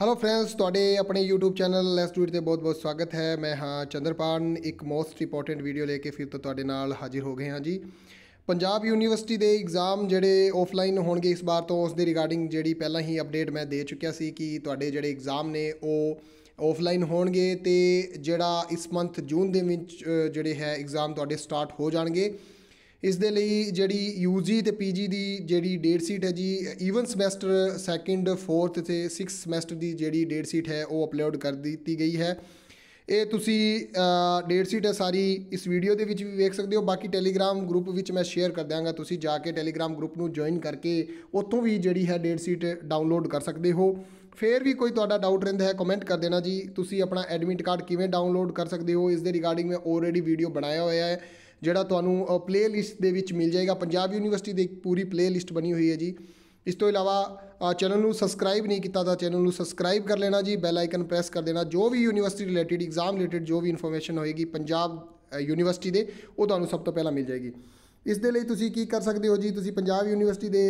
hello friends ਤੁਹਾਡੇ ਆਪਣੇ YouTube channel ਲੈਸ ਟੂਇਟ ਤੇ ਬਹੁਤ-ਬਹੁਤ ਸਵਾਗਤ ਹੈ ਮੈਂ ਹਾਂ ਚੰਦਰਪਾਨ ਇੱਕ ਮੋਸਟ ਇੰਪੋਰਟੈਂਟ ਵੀਡੀਓ ਲੈ ਕੇ ਫਿਰ ਤੋਂ ਤੁਹਾਡੇ ਨਾਲ ਹਾਜ਼ਰ ਹੋ ਗਏ ਹਾਂ ਜੀ ਪੰਜਾਬ ਯੂਨੀਵਰਸਿਟੀ ਦੇ ਐਗਜ਼ਾਮ ਜਿਹੜੇ ਆਫਲਾਈਨ ਹੋਣਗੇ ਇਸ ਵਾਰ ਤੋਂ ਉਸ ਦੇ ਰਿਗਾਰਡਿੰਗ ਜਿਹੜੀ ਪਹਿਲਾਂ ਹੀ ਅਪਡੇਟ ਮੈਂ ਦੇ ਚੁੱਕਿਆ ਸੀ ਕਿ ਤੁਹਾਡੇ ਜਿਹੜੇ ਐਗਜ਼ਾਮ ਨੇ ਉਹ ਆਫਲਾਈਨ ਹੋਣਗੇ ਤੇ ਜਿਹੜਾ ਇਸ ਮੰਥ ਜੂਨ ਦੇ ਵਿੱਚ ਜਿਹੜੇ ਹੈ ਐਗਜ਼ਾਮ ਤੁਹਾਡੇ ਸਟਾਰਟ ਹੋ ਜਾਣਗੇ ਇਸ ਦੇ ਲਈ ਜਿਹੜੀ ਯੂਜੀ ਤੇ ਪੀਜੀ ਦੀ ਜਿਹੜੀ ਡੇਟ ਸੀਟ ਹੈ ਜੀ ਈਵਨ ਸਮੈਸਟਰ ਸੈਕੰਡ ਫੋਰਥ ਤੇ 6th ਸਮੈਸਟਰ ਦੀ ਜਿਹੜੀ ਡੇਟ ਸੀਟ ਹੈ ਉਹ ਅਪਲੋਡ ਕਰ ਦਿੱਤੀ ਗਈ ਹੈ ਇਹ ਤੁਸੀਂ ਡੇਟ ਸੀਟ ਹੈ ਸਾਰੀ ਇਸ ਵੀਡੀਓ ਦੇ ਵਿੱਚ ਵੀ ਵੇਖ ਸਕਦੇ ਹੋ ਬਾਕੀ ਟੈਲੀਗ੍ਰਾਮ ਗਰੁੱਪ ਵਿੱਚ ਮੈਂ ਸ਼ੇਅਰ ਕਰ ਦਿਆਂਗਾ ਤੁਸੀਂ ਜਾ ਕੇ ਟੈਲੀਗ੍ਰਾਮ ਗਰੁੱਪ ਨੂੰ ਜੁਆਇਨ ਕਰਕੇ ਉੱਥੋਂ ਵੀ ਜਿਹੜੀ ਹੈ ਡੇਟ ਸੀਟ ਡਾਊਨਲੋਡ ਕਰ ਸਕਦੇ ਹੋ ਫੇਰ ਵੀ ਕੋਈ ਤੁਹਾਡਾ ਡਾਊਟ ਰਹਿੰਦਾ ਹੈ ਕਮੈਂਟ ਕਰ ਦੇਣਾ ਜੀ ਤੁਸੀਂ ਆਪਣਾ ਐਡਮਿਟ ਕਾਰਡ ਕਿਵੇਂ ਡਾਊਨਲੋਡ ਕਰ ਸਕਦੇ ਹੋ ਇਸ ਦੇ ਰਿਗਾਰਡਿੰਗ ਮੈਂ ਆਲਰੇਡੀ ਵੀਡੀਓ ਬਣਾਇਆ ਹੋਇਆ ਹੈ ਜਿਹੜਾ ਤੁਹਾਨੂੰ ਪਲੇਲਿਸਟ ਦੇ ਵਿੱਚ ਮਿਲ ਜਾਏਗਾ ਪੰਜਾਬ ਯੂਨੀਵਰਸਿਟੀ ਦੀ ਪੂਰੀ ਪਲੇਲਿਸਟ ਬਣੀ ਹੋਈ ਹੈ ਜੀ ਇਸ ਤੋਂ ਇਲਾਵਾ ਚੈਨਲ ਨੂੰ ਸਬਸਕ੍ਰਾਈਬ ਨਹੀਂ ਕੀਤਾ ਤਾਂ ਚੈਨਲ ਨੂੰ ਸਬਸਕ੍ਰਾਈਬ ਕਰ ਲੈਣਾ ਜੀ ਬੈਲ ਆਈਕਨ ਪ੍ਰੈਸ ਕਰ ਦੇਣਾ ਜੋ ਵੀ ਯੂਨੀਵਰਸਿਟੀ ਰਿਲੇਟਡ ਐਗਜ਼ਾਮ ਰਿਲੇਟਡ ਜੋ ਵੀ ਇਨਫੋਰਮੇਸ਼ਨ ਹੋਏਗੀ ਪੰਜਾਬ ਯੂਨੀਵਰਸਿਟੀ ਦੇ ਉਹ ਤੁਹਾਨੂੰ ਸਭ ਤੋਂ ਪਹਿਲਾਂ ਮਿਲ ਜਾਏਗੀ ਇਸ ਦੇ ਲਈ ਤੁਸੀਂ ਕੀ ਕਰ ਸਕਦੇ ਹੋ ਜੀ ਤੁਸੀਂ ਪੰਜਾਬ ਯੂਨੀਵਰਸਿਟੀ ਦੇ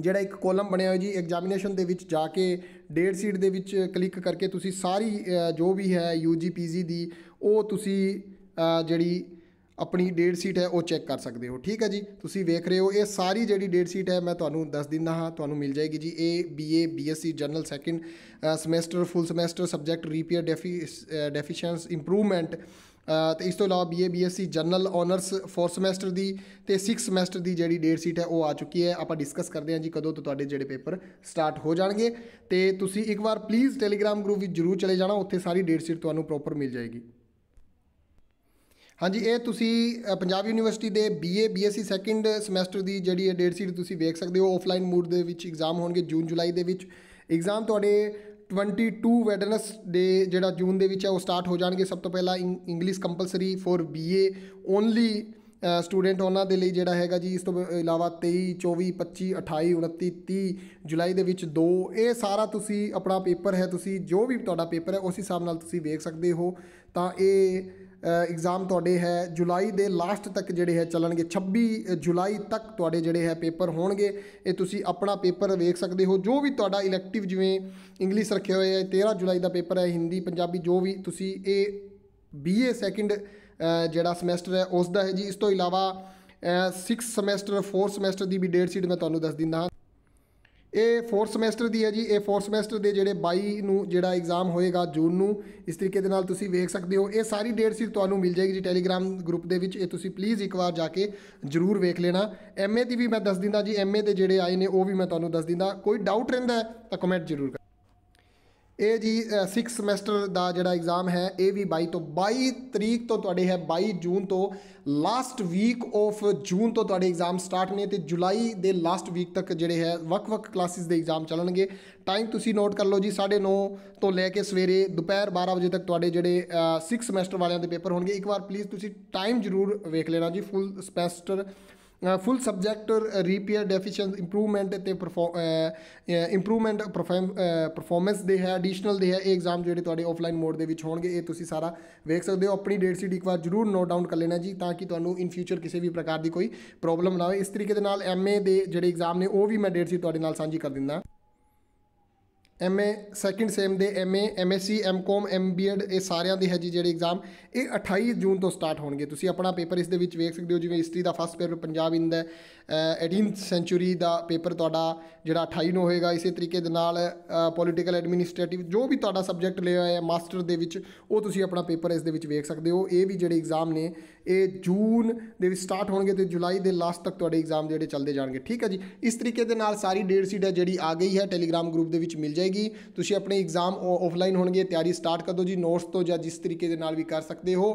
ਜਿਹੜਾ ਇੱਕ ਕਾਲਮ ਬਣਿਆ ਹੋਇਆ ਜੀ ਐਗਜ਼ਾਮੀਨੇਸ਼ਨ ਦੇ ਵਿੱਚ ਜਾ ਕੇ ਡੇਟ ਸ਼ੀਟ ਦੇ ਵਿੱਚ ਕਲਿੱਕ ਕਰਕੇ ਤੁਸੀਂ ਸਾਰੀ ਜੋ ਵੀ ਹੈ ਯੂਜੀ ਪੀਜੀ ਦੀ ਉਹ ਤੁਸੀਂ ਜਿਹੜੀ ਆਪਣੀ ਡੇਟ ਸ਼ੀਟ ਹੈ ਉਹ ਚੈੱਕ ਕਰ ਸਕਦੇ ਹੋ ਠੀਕ ਹੈ ਜੀ ਤੁਸੀਂ ਵੇਖ ਰਹੇ ਹੋ ਇਹ ਸਾਰੀ ਜਿਹੜੀ ਡੇਟ ਸ਼ੀਟ ਹੈ ਮੈਂ ਤੁਹਾਨੂੰ ਦੱਸ ਦਿੰਦਾ ਹਾਂ ਤੁਹਾਨੂੰ ਮਿਲ ਜਾਏਗੀ ਜੀ ਏ BA BSc general second semester full semester subject reappear deficiency improvement ਤੇ ਇਸ ਤੋਂ ਇਲਾਵਾ BA BSc general honours four semester ਦੀ ਤੇ 6 ਸਮੈਸਟਰ ਦੀ ਜਿਹੜੀ ਡੇਟ ਸ਼ੀਟ ਹੈ ਉਹ ਆ ਚੁੱਕੀ ਹੈ ਆਪਾਂ ਡਿਸਕਸ ਕਰਦੇ ਹਾਂ ਜੀ ਕਦੋਂ ਤੋਂ ਤੁਹਾਡੇ ਜਿਹੜੇ ਪੇਪਰ ਸਟਾਰਟ ਹੋ ਜਾਣਗੇ ਤੇ ਤੁਸੀਂ ਇੱਕ ਵਾਰ ਪਲੀਜ਼ ਟੈਲੀਗ੍ਰਾਮ ਗਰੁੱਪ ਵਿੱਚ ਜਰੂਰ ਚਲੇ ਜਾਣਾ ਉੱਥੇ ਸਾਰੀ ਡੇਟ ਸ਼ੀਟ ਤੁਹਾਨੂੰ ਪ੍ਰੋਪਰ ਮਿਲ ਜਾਏਗੀ ਹਾਂਜੀ ਇਹ ਤੁਸੀਂ ਪੰਜਾਬ ਯੂਨੀਵਰਸਿਟੀ ਦੇ ਬੀਏ ਬੀਐਸਸੀ ਸੈਕੰਡ ਸਮੈਸਟਰ ਦੀ ਜਿਹੜੀ ਹੈ ਡੇਟ ਸ਼ੀਟ ਤੁਸੀਂ ਵੇਖ ਸਕਦੇ ਹੋ ਆਫਲਾਈਨ ਮੂਡ ਦੇ ਵਿੱਚ ਐਗਜ਼ਾਮ ਹੋਣਗੇ ਜੂਨ ਜੁਲਾਈ ਦੇ ਵਿੱਚ ਐਗਜ਼ਾਮ ਤੁਹਾਡੇ 22 ਵੈਡਨਸ ਦੇ ਜਿਹੜਾ ਜੂਨ ਦੇ ਵਿੱਚ ਹੈ ਉਹ ਸਟਾਰਟ ਹੋ ਜਾਣਗੇ ਸਭ ਤੋਂ ਪਹਿਲਾਂ English compulsory for BA only student ਉਹਨਾਂ ਦੇ ਲਈ ਜਿਹੜਾ ਹੈਗਾ ਜੀ ਇਸ ਤੋਂ ਇਲਾਵਾ 23 24 25 28 29 30 ਜੁਲਾਈ ਦੇ ਵਿੱਚ ਦੋ ਇਹ ਸਾਰਾ ਤੁਸੀਂ ਆਪਣਾ ਪੇਪਰ ਹੈ ਤੁਸੀਂ ਜੋ ਵੀ ਤੁਹਾਡਾ ਪੇਪਰ ਹੈ ਉਸ ਹਿਸਾਬ ਨਾਲ ਤੁਸੀਂ ਵੇਖ ਸਕਦੇ ਹੋ ਤਾਂ ਇਹ ਐਗਜ਼ਾਮ ਤੁਹਾਡੇ ਹੈ ਜੁਲਾਈ ਦੇ ਲਾਸਟ ਤੱਕ ਜਿਹੜੇ ਹੈ ਚੱਲਣਗੇ 26 ਜੁਲਾਈ ਤੱਕ ਤੁਹਾਡੇ ਜਿਹੜੇ ਹੈ ਪੇਪਰ ਹੋਣਗੇ ਇਹ ਤੁਸੀਂ ਆਪਣਾ ਪੇਪਰ ਵੇਖ ਸਕਦੇ ਹੋ ਜੋ ਵੀ ਤੁਹਾਡਾ ਇਲੈਕਟਿਵ ਜਿਵੇਂ ਇੰਗਲਿਸ਼ ਰੱਖਿਆ ਹੋਇਆ ਹੈ 13 ਜੁਲਾਈ ਦਾ ਪੇਪਰ ਹੈ ਹਿੰਦੀ ਪੰਜਾਬੀ ਜੋ ਵੀ ਤੁਸੀਂ ਇਹ ਬੀਏ ਸੈਕੰਡ ਜਿਹੜਾ ਸਮੈਸਟਰ ਹੈ ਉਸ ਦਾ ਹੈ ਜੀ ਇਸ ਤੋਂ ਇਲਾਵਾ 6 ਸਮੈਸਟਰ 4 ਸਮੈਸਟਰ ਦੀ ਵੀ ਡੇਟ ਸ਼ੀਟ ਮੈਂ ਤੁਹਾਨੂੰ ਦੱਸ ਦਿੰਦਾ ਇਹ 4 ਸਮੈਸਟਰ ਦੀ ਹੈ ਜੀ ਇਹ 4 ਸਮੈਸਟਰ ਦੇ ਜਿਹੜੇ 22 ਨੂੰ ਜਿਹੜਾ ਐਗਜ਼ਾਮ ਹੋਏਗਾ ਜੂਨ ਨੂੰ ਇਸ ਤਰੀਕੇ ਦੇ ਨਾਲ ਤੁਸੀਂ ਵੇਖ ਸਕਦੇ ਹੋ ਇਹ ਸਾਰੀ ਡੇਟ ਸ਼ੀਟ ਤੁਹਾਨੂੰ ਮਿਲ ਜਾਏਗੀ ਜੀ ਟੈਲੀਗ੍ਰਾਮ ਗਰੁੱਪ ਦੇ ਵਿੱਚ ਇਹ ਤੁਸੀਂ ਪਲੀਜ਼ ਇੱਕ ਵਾਰ ਜਾ ਕੇ ਜਰੂਰ ਵੇਖ ਲੈਣਾ ਐਮਏ ਦੀ ਵੀ ਮੈਂ ਦੱਸ ਦਿੰਦਾ ਜੀ ਐਮਏ ਦੇ ਜਿਹੜੇ ਆਏ ਨੇ ਉਹ ਵੀ ਮੈਂ ਤੁਹਾਨੂੰ ਦੱਸ ਦਿੰਦਾ ਕੋਈ ਡਾਊਟ ਰਹਿੰਦਾ ਤਾਂ ਕਮੈਂਟ ਜਰੂਰ ਇਹ ਜੀ 6 ਸਮੈਸਟਰ ਦਾ ਜਿਹੜਾ ਐਗਜ਼ਾਮ ਹੈ ਇਹ ਵੀ 22 ਤੋਂ 22 ਤਰੀਕ ਤੋਂ ਤੁਹਾਡੇ ਹੈ 22 ਜੂਨ ਤੋਂ ਲਾਸਟ ਵੀਕ ਆਫ ਜੂਨ ਤੋਂ ਤੁਹਾਡੇ ਐਗਜ਼ਾਮ ਸਟਾਰਟ ਨੇ ਤੇ ਜੁਲਾਈ ਦੇ ਲਾਸਟ ਵੀਕ ਤੱਕ ਜਿਹੜੇ ਹੈ ਵੱਖ-ਵੱਖ ਕਲਾਸਿਸ ਦੇ ਐਗਜ਼ਾਮ ਚੱਲਣਗੇ ਟਾਈਮ ਤੁਸੀਂ ਨੋਟ ਕਰ ਲਓ ਜੀ 9:30 ਤੋਂ ਲੈ ਕੇ ਸਵੇਰੇ ਦੁਪਹਿਰ 12 ਵਜੇ ਤੱਕ ਤੁਹਾਡੇ ਜਿਹੜੇ 6 ਸਮੈਸਟਰ ਵਾਲਿਆਂ ਦੇ ਪੇਪਰ ਹੋਣਗੇ ਇੱਕ ਵਾਰ ਪਲੀਜ਼ ਤੁਸੀਂ ਟਾਈਮ ਜ਼ਰੂਰ ਵੇਖ ਲੈਣਾ ਜੀ full semester full subject reappear deficiency improvement ਤੇ ਇੰਪਰੂਵਮੈਂਟ ਪਰਫਾਰਮੈਂਸ ਦੇ ਹੈ ਐਡੀਸ਼ਨਲ ਦੇ ਹੈ ਇਹ ਐਗਜ਼ਾਮ ਜਿਹੜੇ ਤੁਹਾਡੇ ਆਫਲਾਈਨ ਮੋਡ ਦੇ ਵਿੱਚ ਹੋਣਗੇ ਇਹ ਤੁਸੀਂ ਸਾਰਾ ਵੇਖ ਸਕਦੇ ਹੋ ਆਪਣੀ ਡੇਟ ਸ਼ੀਟ ਇੱਕ ਵਾਰ ਜਰੂਰ ਨੋਟ ਡਾਊਨ ਕਰ ਲੈਣਾ ਜੀ ਤਾਂ ਕਿ ਤੁਹਾਨੂੰ ਇਨ ਫਿਊਚਰ ਕਿਸੇ ਵੀ ਪ੍ਰਕਾਰ ਦੀ ਕੋਈ ਪ੍ਰੋਬਲਮ ਨਾ ਹੋਵੇ ਇਸ ਤਰੀਕੇ ਦੇ ਨਾਲ ਐਮਏ ਦੇ ਜਿਹੜੇ ਐਗਜ਼ਾਮ ਨੇ ਉਹ ਵੀ ਮੈਂ ਡੇਟ ਸ਼ੀਟ ਤੁਹਾਡੇ ਨਾਲ ਸਾਂਝੀ ਕਰ ਦਿੰਦਾ ਐਮਏ ਸੈਕੰਡ ਸੇਮ ਦੇ ਐਮਏ ਐਮਐਸਸੀ ਐਮਕੋਮ ਐਮਬੀਏਡ ਇਹ ਸਾਰਿਆਂ ਦੇ ਹੈ ਜੀ ਜਿਹੜੇ ਐਗਜ਼ਾਮ ਇਹ 28 ਜੂਨ ਤੋਂ ਸਟਾਰਟ ਹੋਣਗੇ ਤੁਸੀਂ ਆਪਣਾ ਪੇਪਰ ਇਸ ਦੇ ਵਿੱਚ ਵੇਖ ਸਕਦੇ ਹੋ ਜਿਵੇਂ ਹਿਸਟਰੀ ਦਾ ਫਸਟ ਪੇਪਰ ਪੰਜਾਬ ਇੰਦ ਹੈ 18th ਸੈਂਚੁਰੀ ਦਾ ਪੇਪਰ ਤੁਹਾਡਾ ਜਿਹੜਾ 28 ਨੂੰ ਹੋਏਗਾ ਇਸੇ ਤਰੀਕੇ ਦੇ ਨਾਲ ਪੋਲਿਟੀਕਲ ਐਡਮਿਨਿਸਟ੍ਰੇਟਿਵ ਜੋ ਵੀ ਤੁਹਾਡਾ ਸਬਜੈਕਟ ਲਿਆ ਹੋਇਆ ਹੈ ਮਾਸਟਰ ਦੇ ਵਿੱਚ ਉਹ ਤੁਸੀਂ ਆਪਣਾ ਪੇਪਰ ਇਸ ਦੇ ਵਿੱਚ ਵੇਖ ਸਕਦੇ ਹੋ ਇਹ ਵੀ ਜਿਹੜੇ ਐਗਜ਼ਾਮ ਨੇ ਇਹ ਜੂਨ ਦੇ ਵਿੱਚ ਸਟਾਰਟ ਹੋਣਗੇ ਤੇ ਜੁਲਾਈ ਦੇ ਲਾਸਟ ਤੱਕ ਤੁਹਾਡੇ ਐਗਜ਼ਾਮ ਜਿਹੜੇ ਚੱਲਦੇ ਜਾਣਗੇ ਠੀਕ ਹੈ ਜੀ ਇਸ ਤਰੀਕੇ ਦੇ ਨਾਲ ਸਾਰੀ ਡੇਟ ਸੀਟ ਹੈ ਜਿਹੜੀ ਆ ਗਈ ਹੈ ਟੈਲੀਗ੍ਰਾਮ ਗਰੁੱਪ ਦੇ ਵਿੱਚ ਮਿਲ ਜਾਏਗੀ ਹੋਏਗੀ ਤੁਸੀਂ ਆਪਣੇ ਐਗਜ਼ਾਮ ਆਫਲਾਈਨ ਹੋਣਗੇ ਤਿਆਰੀ ਸਟਾਰਟ ਕਰ ਦਿਓ ਜੀ ਨੋਟਸ ਤੋਂ ਜਾਂ ਜਿਸ ਤਰੀਕੇ ਦੇ ਨਾਲ ਵੀ ਕਰ ਸਕਦੇ ਹੋ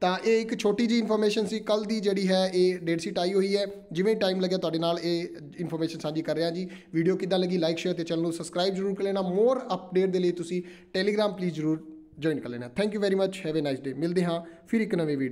ਤਾਂ ਇਹ ਇੱਕ ਛੋਟੀ ਜੀ ਇਨਫੋਰਮੇਸ਼ਨ ਸੀ ਕੱਲ ਦੀ ਜਿਹੜੀ ਹੈ ਇਹ ਡੇਟ ਸ਼ੀਟ ਆਈ ਹੋਈ ਹੈ ਜਿਵੇਂ ਟਾਈਮ ਲੱਗਿਆ ਤੁਹਾਡੇ ਨਾਲ ਇਹ ਇਨਫੋਰਮੇਸ਼ਨ ਸਾਂਝੀ ਕਰ ਰਿਹਾ ਜੀ ਵੀਡੀਓ ਕਿੱਦਾਂ ਲੱਗੀ ਲਾਈਕ ਸ਼ੇਅਰ ਤੇ ਚੈਨਲ ਨੂੰ ਸਬਸਕ੍ਰਾਈਬ ਜ਼ਰੂਰ ਕਰ ਲੈਣਾ ਮੋਰ ਅਪਡੇਟ ਦੇ ਲਈ ਤੁਸੀਂ ਟੈਲੀਗ੍ਰਾਮ ਪਲੀਜ਼ ਜ਼ਰੂਰ ਜੁਆਇਨ ਕਰ ਲੈਣਾ thank you very much have a nice day ਮਿਲਦੇ ਹਾਂ ਫਿਰ ਇੱਕ ਨਵੀਂ ਵੀਡੀਓ